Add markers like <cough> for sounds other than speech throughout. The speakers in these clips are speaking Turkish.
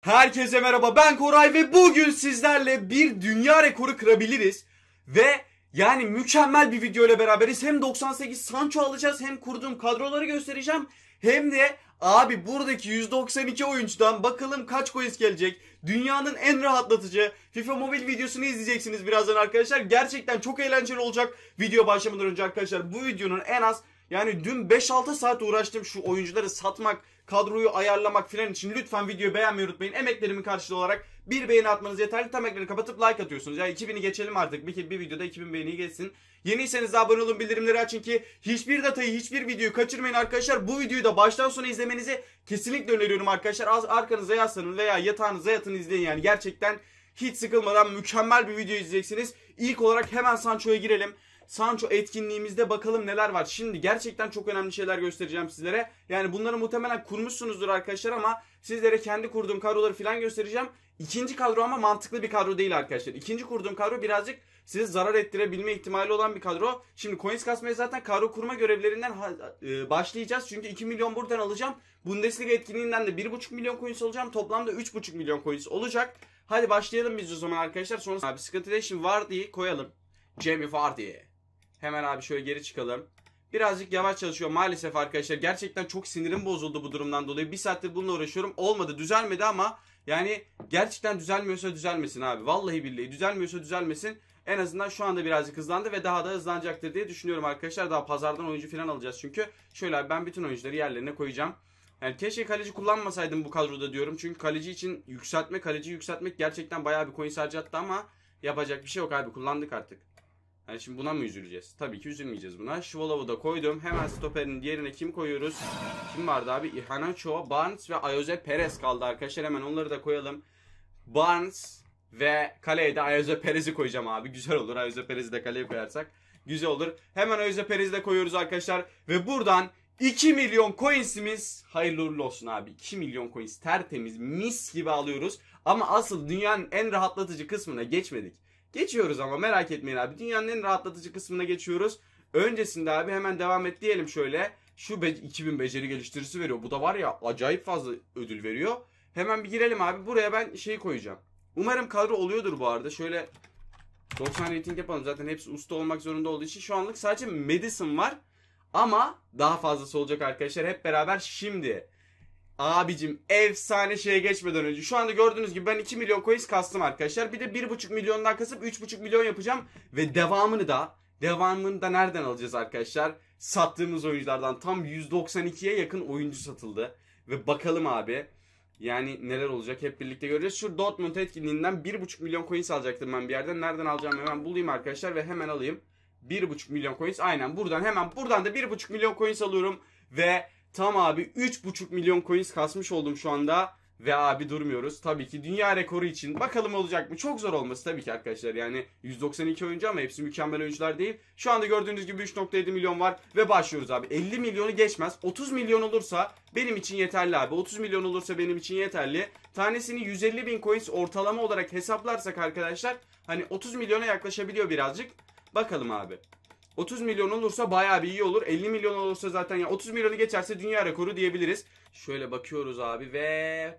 Herkese merhaba ben Koray ve bugün sizlerle bir dünya rekoru kırabiliriz. Ve yani mükemmel bir video ile beraberiz. Hem 98 Sancho alacağız hem kurduğum kadroları göstereceğim. Hem de abi buradaki 192 oyuncudan bakalım kaç coins gelecek. Dünyanın en rahatlatıcı FIFA Mobil videosunu izleyeceksiniz birazdan arkadaşlar. Gerçekten çok eğlenceli olacak. Video başlamadan önce arkadaşlar bu videonun en az yani dün 5-6 saat uğraştım şu oyuncuları satmak, kadroyu ayarlamak filan için. Lütfen videoyu beğenmeyi unutmayın. emeklerimi karşılığı olarak bir beğeni atmanız yeterli. Tam ekranı kapatıp like atıyorsunuz. Yani 2000'i geçelim artık. Bir, bir videoda 2000 beğeni geçsin. Yeniyseniz abone olun, bildirimleri açın ki hiçbir datayı, hiçbir videoyu kaçırmayın arkadaşlar. Bu videoyu da baştan sona izlemenizi kesinlikle öneriyorum arkadaşlar. Az arkanıza yaslanın veya yatağınıza yatın izleyin yani. Gerçekten hiç sıkılmadan mükemmel bir video izleyeceksiniz. İlk olarak hemen Sancho'ya girelim. Sancho etkinliğimizde bakalım neler var. Şimdi gerçekten çok önemli şeyler göstereceğim sizlere. Yani bunları muhtemelen kurmuşsunuzdur arkadaşlar ama sizlere kendi kurduğum kadroları falan göstereceğim. İkinci kadro ama mantıklı bir kadro değil arkadaşlar. İkinci kurduğum kadro birazcık size zarar ettirebilme ihtimali olan bir kadro. Şimdi coins kasmaya zaten kadro kurma görevlerinden e, başlayacağız. Çünkü 2 milyon buradan alacağım. Bundesliga etkinliğinden de 1.5 milyon coins alacağım. Toplamda 3.5 milyon coins olacak. Hadi başlayalım biz o zaman arkadaşlar. Sonra abi sıkıntı değil. Şimdi Vardy'yi koyalım. Jamie Vardy. Hemen abi şöyle geri çıkalım. Birazcık yavaş çalışıyor maalesef arkadaşlar. Gerçekten çok sinirim bozuldu bu durumdan dolayı. Bir saattir bununla uğraşıyorum. Olmadı düzelmedi ama yani gerçekten düzelmiyorsa düzelmesin abi. Vallahi billahi düzelmiyorsa düzelmesin. En azından şu anda birazcık hızlandı ve daha da hızlanacaktır diye düşünüyorum arkadaşlar. Daha pazardan oyuncu falan alacağız çünkü. Şöyle abi ben bütün oyuncuları yerlerine koyacağım. Yani keşke kaleci kullanmasaydım bu kadroda diyorum. Çünkü kaleci için yükseltme, kaleci yükseltmek gerçekten bayağı bir coin harcattı ama yapacak bir şey yok abi kullandık artık. Yani şimdi buna mı üzüleceğiz? Tabii ki üzülmeyeceğiz buna. Şivolov'u da koydum. Hemen stoperin diğerine kim koyuyoruz? Kim vardı abi? Ihanacho, Barnes ve Ayoze Perez kaldı arkadaşlar. Hemen onları da koyalım. Barnes ve kaleye de Ayoze Perez'i koyacağım abi. Güzel olur. Ayoze Perez'i de kaleye koyarsak güzel olur. Hemen Ayoze Perez'i de koyuyoruz arkadaşlar. Ve buradan 2 milyon coins'imiz hayırlı uğurlu olsun abi. 2 milyon coins tertemiz mis gibi alıyoruz. Ama asıl dünyanın en rahatlatıcı kısmına geçmedik. Geçiyoruz ama merak etmeyin abi. Dünyanın en rahatlatıcı kısmına geçiyoruz. Öncesinde abi hemen devam et diyelim şöyle. Şu be 2000 beceri geliştirisi veriyor. Bu da var ya acayip fazla ödül veriyor. Hemen bir girelim abi. Buraya ben şeyi koyacağım. Umarım kadro oluyordur bu arada. Şöyle 90 rating yapalım. Zaten hepsi usta olmak zorunda olduğu için şu anlık sadece Madison var. Ama daha fazlası olacak arkadaşlar. Hep beraber şimdi Abicim efsane şeye geçmeden önce şu anda gördüğünüz gibi ben 2 milyon coins kastım arkadaşlar. Bir de 1.5 milyondan kasıp 3.5 milyon yapacağım ve devamını da devamını da nereden alacağız arkadaşlar? Sattığımız oyunculardan tam 192'ye yakın oyuncu satıldı. Ve bakalım abi yani neler olacak hep birlikte göreceğiz. Şu Dortmund etkinliğinden 1.5 milyon coins alacaktım ben bir yerden. Nereden alacağım hemen bulayım arkadaşlar ve hemen alayım. 1.5 milyon coins aynen buradan hemen buradan da 1.5 milyon coins alıyorum ve Tam abi 3,5 milyon coins kasmış oldum şu anda. Ve abi durmuyoruz. Tabii ki dünya rekoru için. Bakalım olacak mı? Çok zor olması tabii ki arkadaşlar. Yani 192 oyuncu ama hepsi mükemmel oyuncular değil. Şu anda gördüğünüz gibi 3.7 milyon var. Ve başlıyoruz abi. 50 milyonu geçmez. 30 milyon olursa benim için yeterli abi. 30 milyon olursa benim için yeterli. Tanesini 150 bin coins ortalama olarak hesaplarsak arkadaşlar. Hani 30 milyona yaklaşabiliyor birazcık. Bakalım abi. 30 milyon olursa baya bir iyi olur. 50 milyon olursa zaten ya yani 30 milyonu geçerse dünya rekoru diyebiliriz. Şöyle bakıyoruz abi ve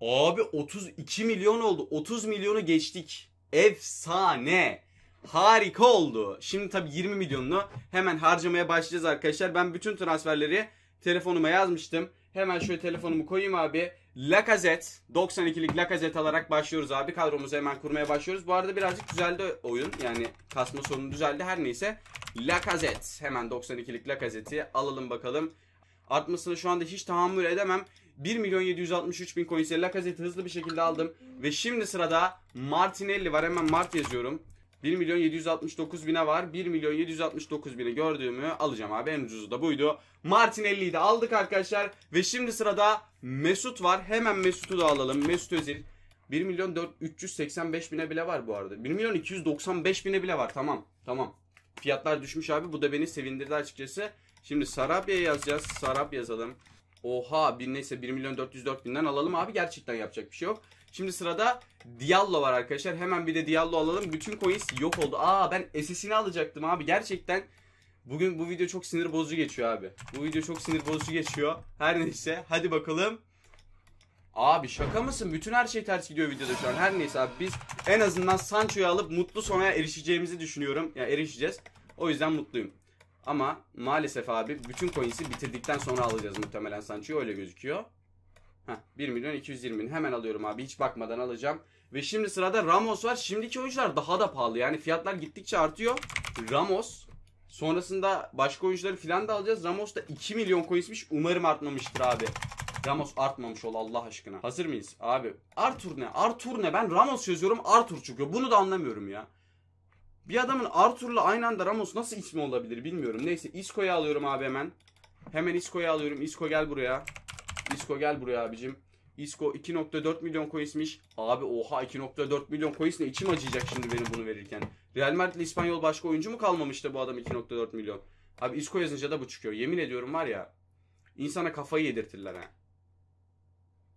Abi 32 milyon oldu. 30 milyonu geçtik. Efsane. Harika oldu. Şimdi tabii 20 milyonunu hemen harcamaya başlayacağız arkadaşlar. Ben bütün transferleri telefonuma yazmıştım. Hemen şöyle telefonumu koyayım abi. Lakazet 92'lik lakazet alarak başlıyoruz abi. Kadromuzu hemen kurmaya başlıyoruz. Bu arada birazcık düzeldi oyun. Yani kasma sorunu düzeldi. Her neyse Lakazet hemen 92'lik lakazeti alalım bakalım. Artmasını şu anda hiç tahammül edemem. 1 milyon 763 bin coin ile Lacazette'i hızlı bir şekilde aldım. Ve şimdi sırada Martinelli var. Hemen Mart yazıyorum. 1 milyon 769 bine var. 1 milyon 769 bin'e gördüğümü alacağım abi. En ucuzu da buydu. Martinelli'yi de aldık arkadaşlar. Ve şimdi sırada Mesut var. Hemen Mesut'u da alalım. Mesut Özil. 1 milyon 4, 385 bine bile var bu arada. 1 milyon 295 bine bile var. Tamam. Tamam. Fiyatlar düşmüş abi. Bu da beni sevindirdi açıkçası. Şimdi Sarabya yazacağız. Sarap yazalım. Oha bir neyse 1 milyon 404 binden alalım abi. Gerçekten yapacak bir şey yok. Şimdi sırada Diallo var arkadaşlar. Hemen bir de Diallo alalım. Bütün coins yok oldu. Aa ben SS'ini alacaktım abi. Gerçekten bugün bu video çok sinir bozucu geçiyor abi. Bu video çok sinir bozucu geçiyor. Her neyse hadi bakalım. Abi şaka mısın? Bütün her şey ters gidiyor videoda şu an. Her neyse abi biz en azından Sancho'yu alıp mutlu sona erişeceğimizi düşünüyorum. Ya yani erişeceğiz. O yüzden mutluyum. Ama maalesef abi bütün coins'i bitirdikten sonra alacağız muhtemelen Sancho'yu öyle gözüküyor. 1 milyon 220 bin. Hemen alıyorum abi. Hiç bakmadan alacağım. Ve şimdi sırada Ramos var. Şimdiki oyuncular daha da pahalı. Yani fiyatlar gittikçe artıyor. Ramos. Sonrasında başka oyuncuları filan da alacağız. Ramos da 2 milyon coinsmiş. Umarım artmamıştır abi. Ramos artmamış ol Allah aşkına. Hazır mıyız? Abi Arthur ne? Arthur ne? Ben Ramos yazıyorum Arthur çıkıyor. Bunu da anlamıyorum ya. Bir adamın Arthur'la aynı anda Ramos nasıl ismi olabilir bilmiyorum. Neyse Isco'yu alıyorum abi hemen. Hemen Isco'yu alıyorum. Isco gel buraya. Isco gel buraya abicim. Isco 2.4 milyon coinsmiş. Abi oha 2.4 milyon coins ne? İçim acıyacak şimdi benim bunu verirken. Real Madrid İspanyol başka oyuncu mu kalmamıştı bu adam 2.4 milyon? Abi Isco yazınca da bu çıkıyor. Yemin ediyorum var ya. İnsana kafayı yedirtirler ha.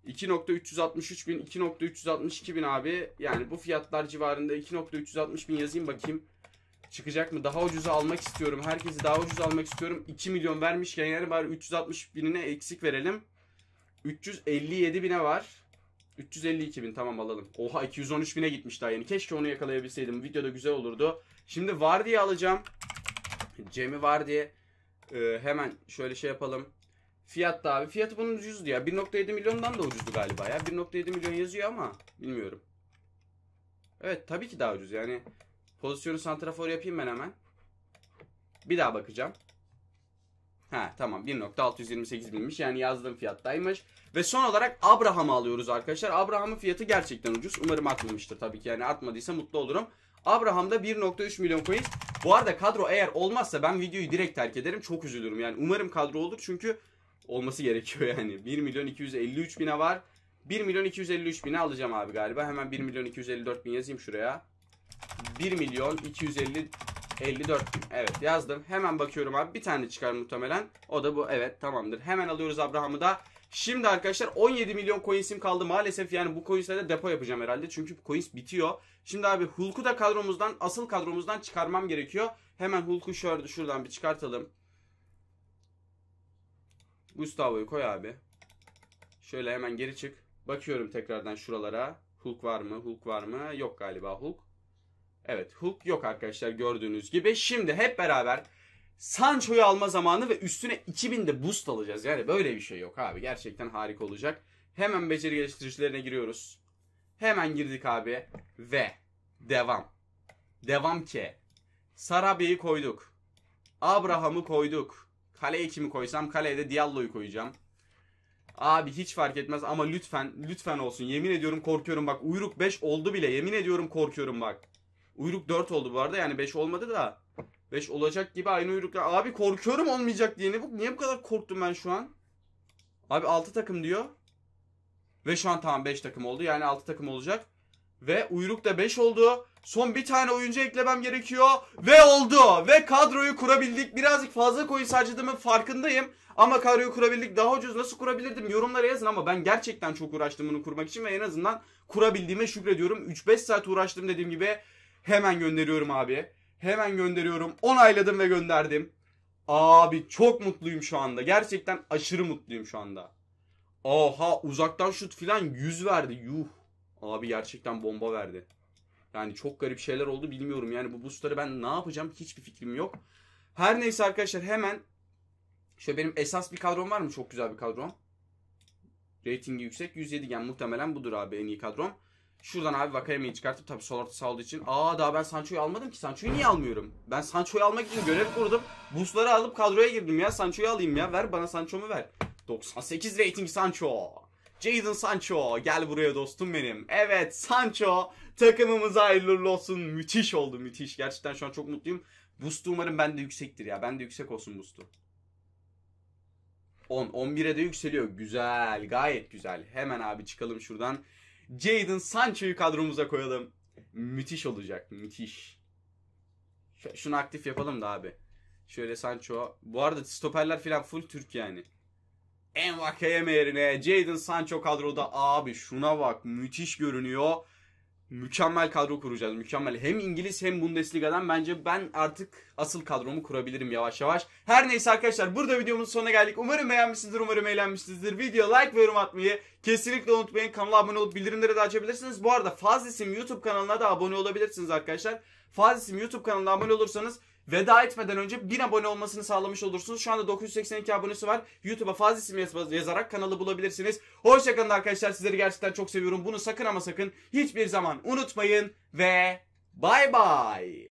2.363 bin, 2.362 bin abi. Yani bu fiyatlar civarında 2.360 bin yazayım bakayım. Çıkacak mı? Daha ucuza almak istiyorum. Herkesi daha ucuz almak istiyorum. 2 milyon vermişken yani bari 360 binine eksik verelim. 357 bine var. 352 bin tamam alalım. Oha 213 bine gitmiş daha yeni. Keşke onu yakalayabilseydim. Videoda güzel olurdu. Şimdi var diye alacağım. Cem'i var diye. Ee, hemen şöyle şey yapalım. Fiyat da abi. Fiyatı bunun ucuzdu ya. 1.7 milyondan da ucuzdu galiba ya. 1.7 milyon yazıyor ama bilmiyorum. Evet tabii ki daha ucuz yani. Pozisyonu santrafor yapayım ben hemen. Bir daha bakacağım. Ha tamam 1.628 binmiş yani yazdığım fiyattaymış. Ve son olarak Abraham'ı alıyoruz arkadaşlar. Abraham'ın fiyatı gerçekten ucuz. Umarım artmamıştır tabii ki yani artmadıysa mutlu olurum. Abraham'da 1.3 milyon coins. Bu arada kadro eğer olmazsa ben videoyu direkt terk ederim. Çok üzülürüm yani. Umarım kadro olur çünkü olması <laughs> gerekiyor yani. 1 milyon 253 bine var. 1 milyon 253 bine alacağım abi galiba. Hemen 1 milyon 254 bin yazayım şuraya. 1 milyon 250 54. Evet yazdım. Hemen bakıyorum abi. Bir tane çıkar muhtemelen. O da bu. Evet tamamdır. Hemen alıyoruz Abraham'ı da. Şimdi arkadaşlar 17 milyon coins'im kaldı maalesef. Yani bu coins'lere depo yapacağım herhalde. Çünkü coins bitiyor. Şimdi abi Hulk'u da kadromuzdan, asıl kadromuzdan çıkarmam gerekiyor. Hemen Hulk'u şöyle şuradan bir çıkartalım. Gustavo'yu koy abi. Şöyle hemen geri çık. Bakıyorum tekrardan şuralara. Hulk var mı? Hulk var mı? Yok galiba Hulk. Evet Hulk yok arkadaşlar gördüğünüz gibi. Şimdi hep beraber Sancho'yu alma zamanı ve üstüne 2000 de boost alacağız. Yani böyle bir şey yok abi. Gerçekten harika olacak. Hemen beceri geliştiricilerine giriyoruz. Hemen girdik abi. Ve devam. Devam ki. Sarabia'yı koyduk. Abraham'ı koyduk. Kaleye kimi koysam kaleye de Diallo'yu koyacağım. Abi hiç fark etmez ama lütfen lütfen olsun. Yemin ediyorum korkuyorum bak. Uyruk 5 oldu bile. Yemin ediyorum korkuyorum bak. Uyruk 4 oldu bu arada yani 5 olmadı da 5 olacak gibi aynı uyrukla Abi korkuyorum olmayacak diye. Ne bu? Niye bu kadar korktum ben şu an? Abi 6 takım diyor. Ve şu an tamam 5 takım oldu. Yani 6 takım olacak. Ve uyruk da 5 oldu. Son bir tane oyuncu eklemem gerekiyor. Ve oldu. Ve kadroyu kurabildik. Birazcık fazla koyu harcadığımın farkındayım. Ama kadroyu kurabildik. Daha ucuz nasıl kurabilirdim yorumlara yazın ama ben gerçekten çok uğraştım bunu kurmak için. Ve en azından kurabildiğime şükrediyorum. 3-5 saat uğraştım dediğim gibi. Hemen gönderiyorum abi. Hemen gönderiyorum. Onayladım ve gönderdim. Abi çok mutluyum şu anda. Gerçekten aşırı mutluyum şu anda. Aha uzaktan şut filan 100 verdi. Yuh. Abi gerçekten bomba verdi. Yani çok garip şeyler oldu bilmiyorum. Yani bu boostları ben ne yapacağım hiçbir fikrim yok. Her neyse arkadaşlar hemen şöyle benim esas bir kadrom var mı? Çok güzel bir kadrom. Ratingi yüksek 107 gen muhtemelen budur abi en iyi kadrom. Şuradan abi Vakayemi'yi çıkartıp tabii sol orta aldığı için. Aa daha ben Sancho'yu almadım ki. Sancho'yu niye almıyorum? Ben Sancho'yu almak için görev kurdum. Busları alıp kadroya girdim ya. Sancho'yu alayım ya. Ver bana Sancho'mu ver. 98 rating Sancho. Jadon Sancho gel buraya dostum benim. Evet Sancho takımımıza hayırlı olsun. Müthiş oldu müthiş. Gerçekten şu an çok mutluyum. Boost'u umarım bende yüksektir ya. Bende yüksek olsun boost'u. 10. 11'e de yükseliyor. Güzel. Gayet güzel. Hemen abi çıkalım şuradan. Jadon Sancho'yu kadromuza koyalım. Müthiş olacak. Müthiş. Şunu aktif yapalım da abi. Şöyle Sancho. Bu arada stoperler filan full Türk yani. En vakayeme yerine Jadon Sancho kadroda abi şuna bak müthiş görünüyor mükemmel kadro kuracağız. Mükemmel. Hem İngiliz hem Bundesliga'dan bence ben artık asıl kadromu kurabilirim yavaş yavaş. Her neyse arkadaşlar burada videomuzun sonuna geldik. Umarım beğenmişsinizdir, umarım eğlenmişsinizdir. Video like ve yorum atmayı kesinlikle unutmayın. Kanala abone olup bildirimleri de açabilirsiniz. Bu arada Fazisim YouTube kanalına da abone olabilirsiniz arkadaşlar. Fazisim YouTube kanalına abone olursanız veda etmeden önce 1000 abone olmasını sağlamış olursunuz. Şu anda 982 abonesi var. YouTube'a Fazlı ismi yazarak kanalı bulabilirsiniz. Hoşçakalın arkadaşlar. Sizleri gerçekten çok seviyorum. Bunu sakın ama sakın hiçbir zaman unutmayın ve bay bay.